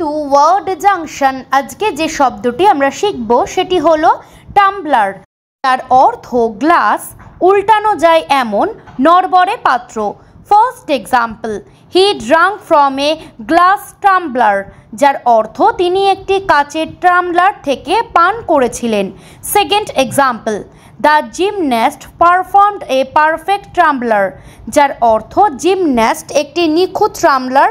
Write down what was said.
two word junction আজকে যে শব্দটি আমরা শিখব সেটি হল টাম্বলার তার অর্থ গ্লাস উল্টানো যায় এমন নরবরে পাত্র first example he drank from a glass tumbler যার অর্থ তিনি একটি কাচের টাম্বলার থেকে পান করেছিলেন second example the gymnast performed a perfect tumbler যার অর্থ জিমন্যাস্ট একটি নিখুঁত ট্রাম্বলার